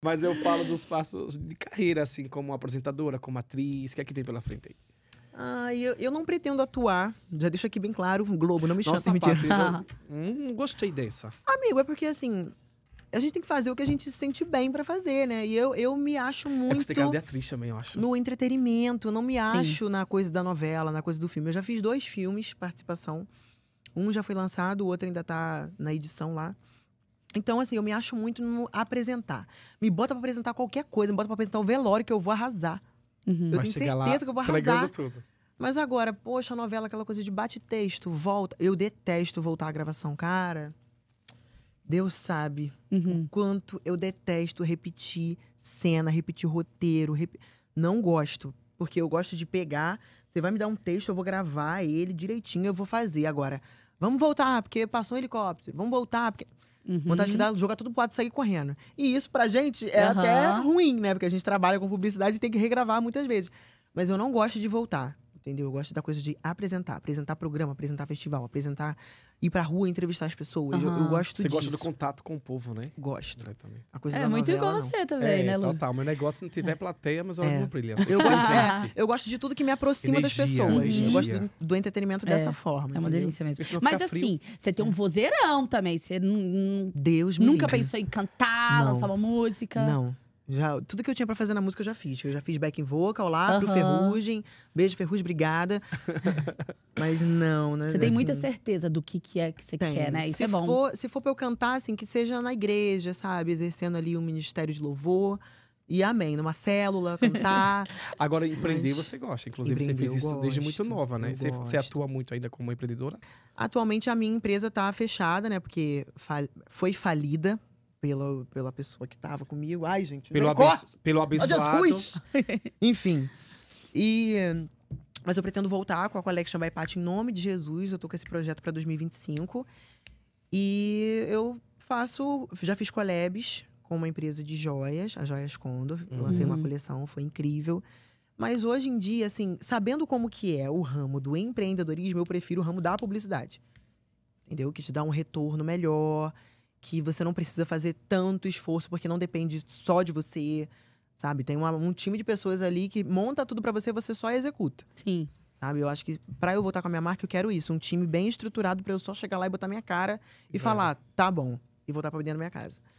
Mas eu falo dos passos de carreira, assim, como apresentadora, como atriz. O que é que vem pela frente aí? Ah, eu, eu não pretendo atuar. Já deixo aqui bem claro, Globo, não me chama. Nossa, mentira. não, gostei dessa. Amigo, é porque assim, a gente tem que fazer o que a gente se sente bem para fazer, né? E eu, eu me acho muito. É que você tem cara de atriz também, eu acho. No entretenimento, eu não me Sim. acho na coisa da novela, na coisa do filme. Eu já fiz dois filmes, participação. Um já foi lançado, o outro ainda tá na edição lá. Então, assim, eu me acho muito no apresentar. Me bota pra apresentar qualquer coisa, me bota pra apresentar o velório que eu vou arrasar. Uhum. Eu Mas tenho certeza que eu vou arrasar. Tudo. Mas agora, poxa, a novela, aquela coisa de bate-texto, volta. Eu detesto voltar à gravação, cara. Deus sabe uhum. o quanto eu detesto repetir cena, repetir roteiro. Rep... Não gosto, porque eu gosto de pegar você vai me dar um texto, eu vou gravar ele direitinho, eu vou fazer. Agora, vamos voltar, porque passou um helicóptero. Vamos voltar, porque. Uhum. Vontade de jogar tudo pro lado e sair correndo. E isso pra gente é uhum. até ruim, né? Porque a gente trabalha com publicidade e tem que regravar muitas vezes. Mas eu não gosto de voltar entendeu? Eu gosto da coisa de apresentar, apresentar programa, apresentar festival, apresentar ir pra rua entrevistar as pessoas. Uhum. Eu, eu, gosto você disso. Você gosta do contato com o povo, né? Gosto. Né, é, é muito igual você também, é, né, Lu? Total, meu negócio não tiver é. plateia, mas eu é. brilha. É eu gosto, é, eu gosto de tudo que me aproxima energia, das pessoas. Energia. Eu gosto do, do entretenimento dessa forma. É uma entendeu? delícia mesmo. Mas assim, você tem um vozeirão também. Você Deus nunca pensou em cantar, não. lançar uma música? Não. Já, tudo que eu tinha para fazer na música eu já fiz. Eu já fiz back vocal lá uhum. pro Ferrugem. Beijo, Ferrugem, obrigada. Mas não, né? Você tem assim, muita certeza do que, que é que você tem. quer, né? Isso se é bom. For, se for pra eu cantar, assim, que seja na igreja, sabe? Exercendo ali o um ministério de louvor. E amém, numa célula, cantar. Agora, empreender Mas... você gosta. Inclusive, você fez isso gosto, desde muito nova, né? Você, você, atua muito ainda como empreendedora? Atualmente, a minha empresa tá fechada, né? Porque foi falida pela, pela pessoa que tava comigo. Ai, gente, pelo, abis, pelo abençoado. Enfim. E mas eu pretendo voltar com a Collection by Pat em nome de Jesus. Eu tô com esse projeto para 2025. E eu faço, já fiz collabs com uma empresa de joias, a Joias Condor. Uhum. Lancei uma uhum. coleção, foi incrível. Mas hoje em dia, assim, sabendo como que é o ramo do empreendedorismo, eu prefiro o ramo da publicidade. Entendeu? Que te dá um retorno melhor, que você não precisa fazer tanto esforço, porque não depende só de você, sabe? Tem uma, um time de pessoas ali que monta tudo para você, você só executa. Sim. Sabe? Eu acho que para eu voltar com a minha marca, eu quero isso. Um time bem estruturado para eu só chegar lá e botar minha cara e é. falar, tá bom, e voltar para dentro da minha casa.